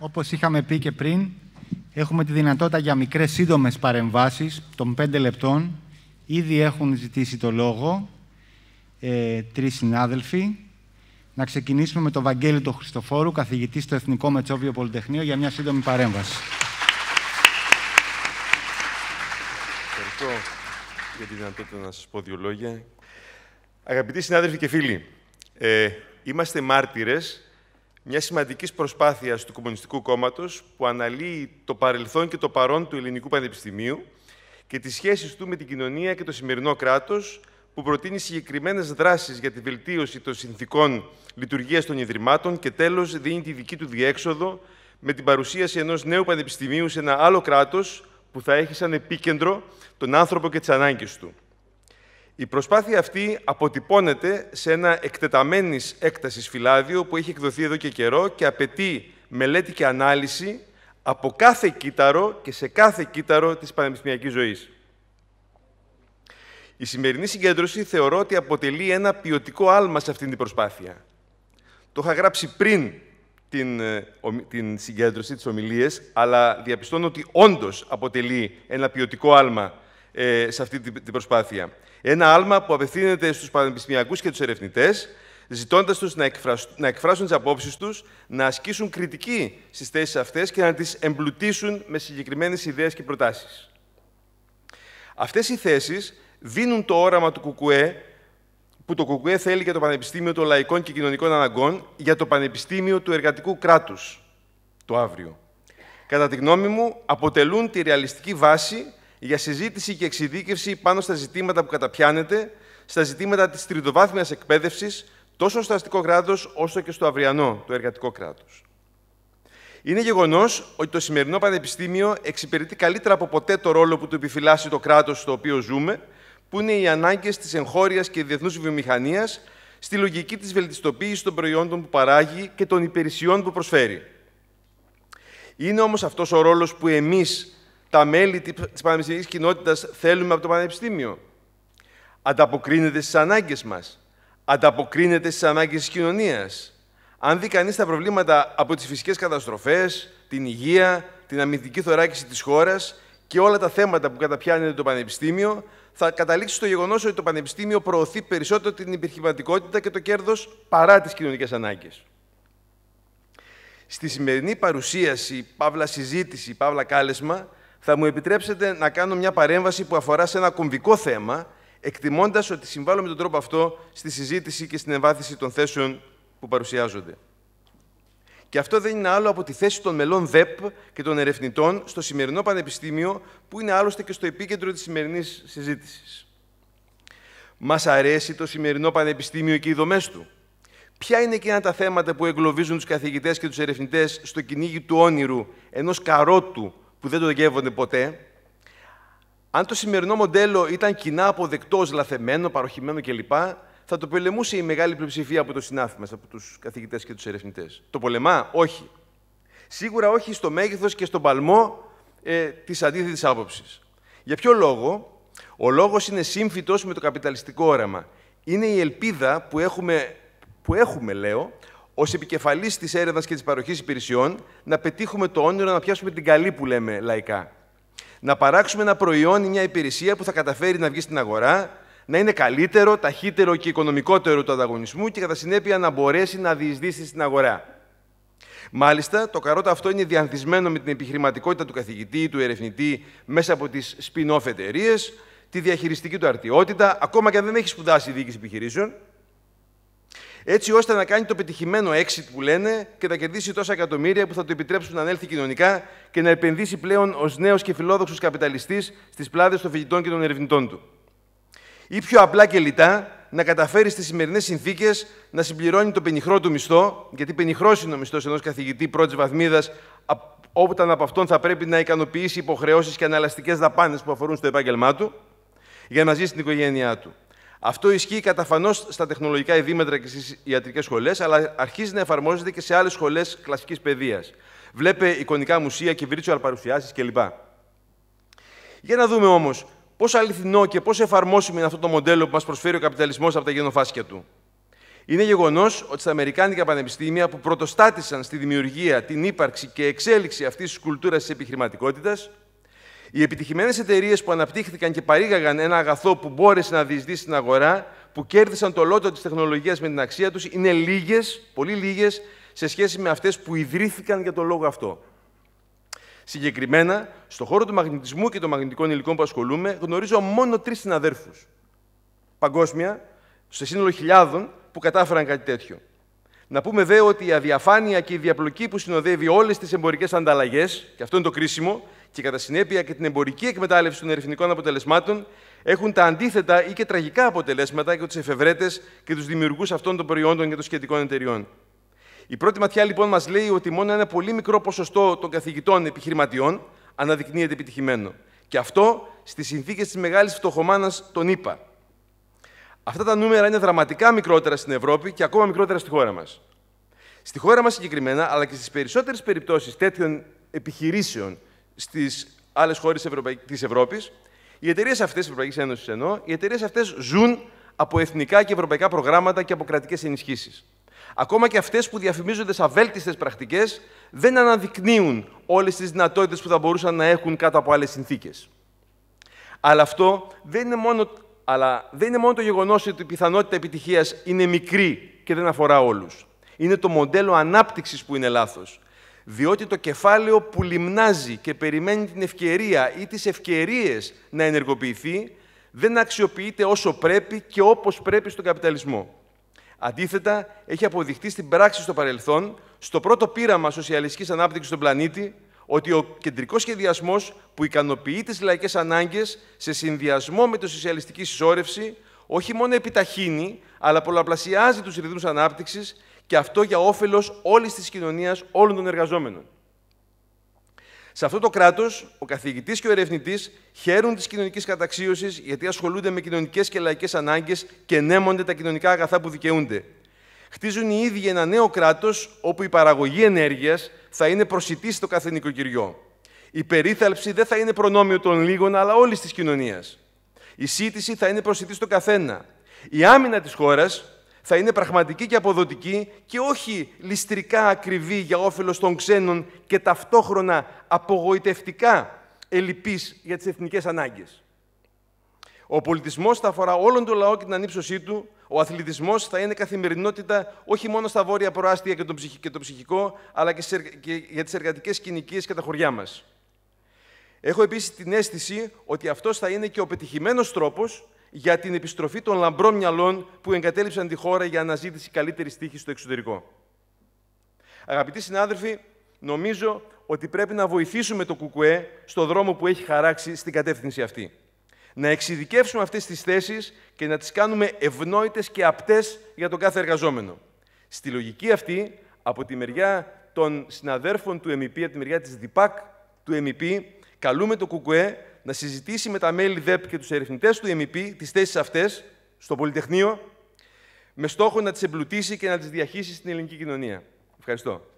Όπως είχαμε πει και πριν, έχουμε τη δυνατότητα για μικρές σύντομες παρεμβάσεις των 5 λεπτών. Ήδη έχουν ζητήσει το λόγο ε, τρεις συνάδελφοι. Να ξεκινήσουμε με τον Βαγγέλη τον Χριστοφόρου, καθηγητή στο Εθνικό Μετσόβιο Πολυτεχνείο, για μια σύντομη παρέμβαση. Ευχαριστώ για τη δυνατότητα να σας πω δύο λόγια. Αγαπητοί συνάδελφοι και φίλοι, ε, είμαστε μάρτυρες μια σημαντικής προσπάθειας του Κομμουνιστικού Κόμματος που αναλύει το παρελθόν και το παρόν του Ελληνικού Πανεπιστημίου και τις σχέσεις του με την κοινωνία και το σημερινό κράτος, που προτείνει συγκεκριμένες δράσεις για τη βελτίωση των συνθήκων λειτουργίας των Ιδρυμάτων και τέλος δίνει τη δική του διέξοδο με την παρουσίαση ενός νέου πανεπιστημίου σε ένα άλλο κράτος που θα έχει σαν επίκεντρο τον άνθρωπο και τις ανάγκες του. Η προσπάθεια αυτή αποτυπώνεται σε ένα εκτεταμένης έκτασης φυλάδιο που έχει εκδοθεί εδώ και καιρό και απαιτεί μελέτη και ανάλυση από κάθε κύτταρο και σε κάθε κύτταρο της πανεπιστημιακής ζωής. Η σημερινή συγκέντρωση θεωρώ ότι αποτελεί ένα ποιοτικό άλμα σε αυτήν την προσπάθεια. Το είχα γράψει πριν την, ε, την συγκέντρωση, τις ομιλίες, αλλά διαπιστώνω ότι όντως αποτελεί ένα ποιοτικό άλμα ε, σε αυτή την προσπάθεια. Ένα άλμα που απευθύνεται στους πανεπιστημιακούς και τους ερευνητές, ζητώντας τους να, εκφράσουν τις απόψεις τους, να ασκήσουν κριτική στις θέσεις αυτές και να τις εμπλουτίσουν με συγκεκριμένες ιδέες και προτάσεις. Αυτές οι θέσεις δίνουν το όραμα του ΚΚΕ που το ΚΚΕ θέλει για το Πανεπιστήμιο των Λαϊκών και Κοινωνικών Αναγκών, για το Πανεπιστήμιο του Εργατικού Κράτους το αύριο. Κατά τη γνώμη μου, αποτελούν τη ρεαλιστική βάση για συζήτηση και εξειδίκευση πάνω στα ζητήματα που καταπιάνεται, στα ζητήματα της τριτοβάθμιας εκπαίδευσης, τόσο στο αστικό κράτος, όσο και στο αυριανό, το εργατικό κράτος. Είναι γεγονός ότι το σημερινό Πανεπιστήμιο εξυπηρετεί καλύτερα από ποτέ το ρόλο που του επιφυλάσσει το κράτος στο οποίο ζούμε, που είναι οι ανάγκες της εγχώριας και διεθνούς βιομηχανίας, στη λογική της βελτιστοποίησης των προϊόντων που παράγει και των υπηρεσιών που προσφέρει. Είναι όμως αυτός ο ρόλος που εμείς τα μέλη της πανεπιστημιακής κοινότητας θέλουμε από το Πανεπιστήμιο. Ανταποκρίνεται στις ανάγκες μας. Ανταποκρίνεται στις ανάγκες της κοινωνίας. Αν δει κανείς τα προβλήματα από τις φυσικές καταστροφές, την υγεία, την αμυντική θωράκιση της χώρας και όλα τα θέματα που καταπιάνεται το Πανεπιστήμιο, θα καταλήξει στο γεγονός ότι το Πανεπιστήμιο προωθεί περισσότερο την επιχειρηματικότητα και το κέρδος παρά τις κοινωνικές ανάγκες. Στη σημερινή παρουσίαση, παύλα συζήτηση, παύλα κάλεσμα, θα μου επιτρέψετε να κάνω μια παρέμβαση που αφορά σε ένα κομβικό θέμα, εκτιμώντας ότι συμβάλλω με τον τρόπο αυτό στη συζήτηση και στην εμβάθυνση των θέσεων που παρουσιάζονται. Και αυτό δεν είναι άλλο από τη θέση των μελών ΔΕΠ και των ερευνητών στο σημερινό Πανεπιστήμιο, που είναι άλλωστε και στο επίκεντρο της σημερινής συζήτησης. Μας αρέσει το σημερινό Πανεπιστήμιο και οι δομές του. Ποια είναι εκείνα τα θέματα που εγκλωβίζουν τους καθηγητές και τους ερευνητές στο κυνήγι του όνειρου, ενός καρότου που δεν το γεύονται ποτέ, αν το σημερινό μοντέλο ήταν κοινά αποδεκτός, λαθεμένο, παροχημένο κλπ., θα το πολεμούσε η μεγάλη πλειοψηφία από το συνάφη μα, από τους καθηγητές και τους ερευνητές. Το πολεμά, όχι. Σίγουρα όχι στο μέγεθος και στον παλμό ε, της αντίθετης άποψης. Για ποιο λόγο, ο λόγος είναι σύμφυτος με το καπιταλιστικό όραμα. Είναι η ελπίδα που έχουμε, που έχουμε λέω, ως επικεφαλής της έρευνας και της παροχής υπηρεσιών, να πετύχουμε το όνειρο να πιάσουμε την καλή που λέμε λαϊκά. Να παράξουμε ένα προϊόν ή μια υπηρεσία που θα καταφέρει να βγει στην αγορά, να είναι καλύτερο, ταχύτερο και οικονομικότερο του ανταγωνισμού και κατά συνέπεια να μπορέσει να διεισδύσει στην αγορά. Μάλιστα, το καρότο αυτό είναι διανθισμένο με την επιχειρηματικότητα του καθηγητή ή του ερευνητή μέσα από τις spin-off εταιρείες, τη διαχειριστική του αρτιότητα, ακόμα και αν δεν έχει σπουδάσει διοίκηση επιχειρήσεων, έτσι ώστε να κάνει το πετυχημένο exit που λένε και να κερδίσει τόσα εκατομμύρια που θα του επιτρέψουν να ανέλθει κοινωνικά και να επενδύσει πλέον ως νέος και φιλόδοξος καπιταλιστής στις πλάδες των φοιτητών και των ερευνητών του. Ή πιο απλά και λιτά, να καταφέρει στις σημερινές συνθήκες να συμπληρώνει το πενιχρό του μισθό, γιατί πενιχρός είναι ο μισθός ενός καθηγητή πρώτης βαθμίδας, όταν από αυτόν θα πρέπει να ικανοποιήσει υποχρεώσεις και αναλαστικές δαπάνες που αφορούν στο επάγγελμά του, για να ζήσει την οικογένειά του. Αυτό ισχύει καταφανώς στα τεχνολογικά ειδήμετρα και στις ιατρικές σχολές, αλλά αρχίζει να εφαρμόζεται και σε άλλες σχολές κλασικής παιδείας. Βλέπε εικονικά μουσεία και virtual παρουσιάσεις κλπ. Για να δούμε όμως πόσο αληθινό και πώς εφαρμόσιμο είναι αυτό το μοντέλο που μας προσφέρει ο καπιταλισμός από τα γενοφάσκια του. Είναι γεγονός ότι στα Αμερικάνικα πανεπιστήμια που πρωτοστάτησαν στη δημιουργία, την ύπαρξη και εξέλιξη αυτής της κουλτούρας της επιχειρηματικότητας, οι επιτυχημένες εταιρείες που αναπτύχθηκαν και παρήγαγαν ένα αγαθό που μπόρεσε να διεισδύσει στην αγορά, που κέρδισαν το λότο της τεχνολογίας με την αξία τους, είναι λίγες, πολύ λίγες, σε σχέση με αυτές που ιδρύθηκαν για τον λόγο αυτό. Συγκεκριμένα, στον χώρο του μαγνητισμού και των μαγνητικών υλικών που ασχολούμαι, γνωρίζω μόνο τρεις συναδέρφους. Παγκόσμια, σε σύνολο χιλιάδων, που κατάφεραν κάτι τέτοιο. Να πούμε δε ότι η αδιαφάνεια και η διαπλοκή που συνοδεύει όλες τις εμπορικές ανταλλαγές, και αυτό είναι το κρίσιμο, και κατά συνέπεια και την εμπορική εκμετάλλευση των ερευνητικών αποτελεσμάτων έχουν τα αντίθετα ή και τραγικά αποτελέσματα για τους εφευρέτες και τους δημιουργούς αυτών των προϊόντων και των σχετικών εταιριών. Η πρώτη ματιά λοιπόν μας λέει ότι μόνο ένα πολύ μικρό ποσοστό των καθηγητών επιχειρηματιών αναδεικνύεται επιτυχημένο. Και αυτό στις συνθήκες της μεγάλης φτωχομάνας των ΗΠΑ. Αυτά τα νούμερα είναι δραματικά μικρότερα στην Ευρώπη και ακόμα μικρότερα στη χώρα μας. Στη χώρα μας συγκεκριμένα, αλλά και στις περισσότερες περιπτώσεις τέτοιων επιχειρήσεων στις άλλες χώρες της Ευρώπης. Οι εταιρείες αυτές, της Ευρωπαϊκής Ένωσης εννοώ, οι εταιρείες αυτές ζουν από εθνικά και ευρωπαϊκά προγράμματα και από κρατικές ενισχύσεις. Ακόμα και αυτές που διαφημίζονται σαν βέλτιστες πρακτικές δεν αναδεικνύουν όλες τις δυνατότητες που θα μπορούσαν να έχουν κάτω από άλλες συνθήκες. Αλλά αυτό δεν είναι μόνο, αλλά δεν είναι μόνο το γεγονός ότι η πιθανότητα επιτυχίας είναι μικρή και δεν αφορά όλους. Είναι το μοντέλο ανάπτυξης που είναι λάθος διότι το κεφάλαιο που λιμνάζει και περιμένει την ευκαιρία ή τις ευκαιρίες να ενεργοποιηθεί, δεν αξιοποιείται όσο πρέπει και όπως πρέπει στον καπιταλισμό. Αντίθετα, έχει αποδειχτεί στην πράξη στο παρελθόν, στο πρώτο πείραμα σοσιαλιστικής ανάπτυξης στον πλανήτη, ότι ο κεντρικός σχεδιασμός που ικανοποιεί τις λαϊκές ανάγκες σε συνδυασμό με τη σοσιαλιστική συσσόρευση, όχι μόνο επιταχύνει, αλλά πολλαπλασιάζει τους ρυθμούς ανάπτυξης και αυτό για όφελος όλης της κοινωνίας, όλων των εργαζόμενων. Σε αυτό το κράτος, ο καθηγητής και ο ερευνητής χαίρουν της κοινωνικής καταξίωσης γιατί ασχολούνται με κοινωνικές και λαϊκές ανάγκες και νέμονται τα κοινωνικά αγαθά που δικαιούνται. Χτίζουν οι ίδιοι ένα νέο κράτος όπου η παραγωγή ενέργειας θα είναι προσιτή στο κάθε νοικοκυριό. Η περίθαλψη δεν θα είναι προνόμιο των λίγων αλλά όλης της κοινωνίας. Η σύντηση θα είναι προσιτή στο καθένα. Η άμυνα της χώρας θα είναι πραγματική και αποδοτική και όχι ληστρικά ακριβή για όφελος των ξένων και ταυτόχρονα απογοητευτικά ελλειπής για τις εθνικές ανάγκες. Ο πολιτισμός θα αφορά όλον τον λαό και την ανύψωσή του, ο αθλητισμός θα είναι καθημερινότητα όχι μόνο στα βόρεια προάστια και το, ψυχικό, αλλά και, για τις εργατικές κοινικίες και τα χωριά μας. Έχω επίσης την αίσθηση ότι αυτός θα είναι και ο πετυχημένος τρόπος για την επιστροφή των λαμπρών μυαλών που εγκατέλειψαν τη χώρα για αναζήτηση καλύτερης τύχης στο εξωτερικό. Αγαπητοί συνάδελφοι, νομίζω ότι πρέπει να βοηθήσουμε το ΚΚΕ στο δρόμο που έχει χαράξει στην κατεύθυνση αυτή. Να εξειδικεύσουμε αυτές τις θέσεις και να τις κάνουμε ευνόητες και απτές για τον κάθε εργαζόμενο. Στη λογική αυτή, από τη μεριά των συναδέρφων του ΕΜΠ, από τη μεριά της ΔΙΠΑΚ του ΕΜΠ, καλούμε το ΚΚΕ να συζητήσει με τα μέλη ΔΕΠ και τους ερευνητές του ΕΜΠ e τις θέσεις αυτές στο Πολυτεχνείο με στόχο να τις εμπλουτίσει και να τις διαχύσει στην ελληνική κοινωνία. Ευχαριστώ.